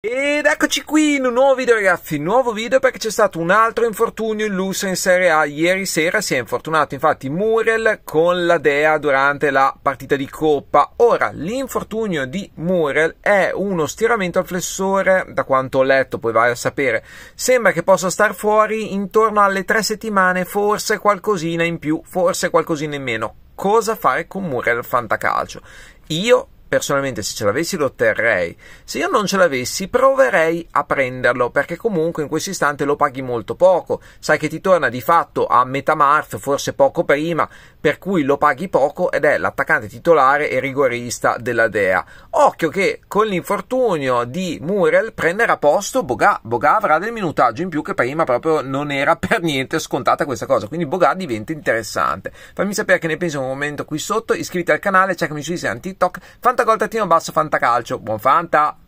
Ed eccoci qui in un nuovo video ragazzi, nuovo video perché c'è stato un altro infortunio illustre in Serie A Ieri sera si è infortunato infatti Muriel con la Dea durante la partita di Coppa Ora, l'infortunio di Muriel è uno stiramento al flessore, da quanto ho letto poi vai a sapere Sembra che possa star fuori intorno alle tre settimane, forse qualcosina in più, forse qualcosina in meno Cosa fare con Muriel fantacalcio? Io personalmente se ce l'avessi lo otterrei, se io non ce l'avessi proverei a prenderlo perché comunque in questo istante lo paghi molto poco, sai che ti torna di fatto a metà marzo, forse poco prima, per cui lo paghi poco ed è l'attaccante titolare e rigorista della Dea. Occhio che con l'infortunio di Murel prenderà posto Boga, Boga avrà del minutaggio in più che prima proprio non era per niente scontata questa cosa, quindi Boga diventa interessante. Fammi sapere che ne pensi un momento qui sotto, iscriviti al canale, cercami su Instagram, TikTok, fantastico Fanta col trattino basso Fantacalcio. Buon Fanta!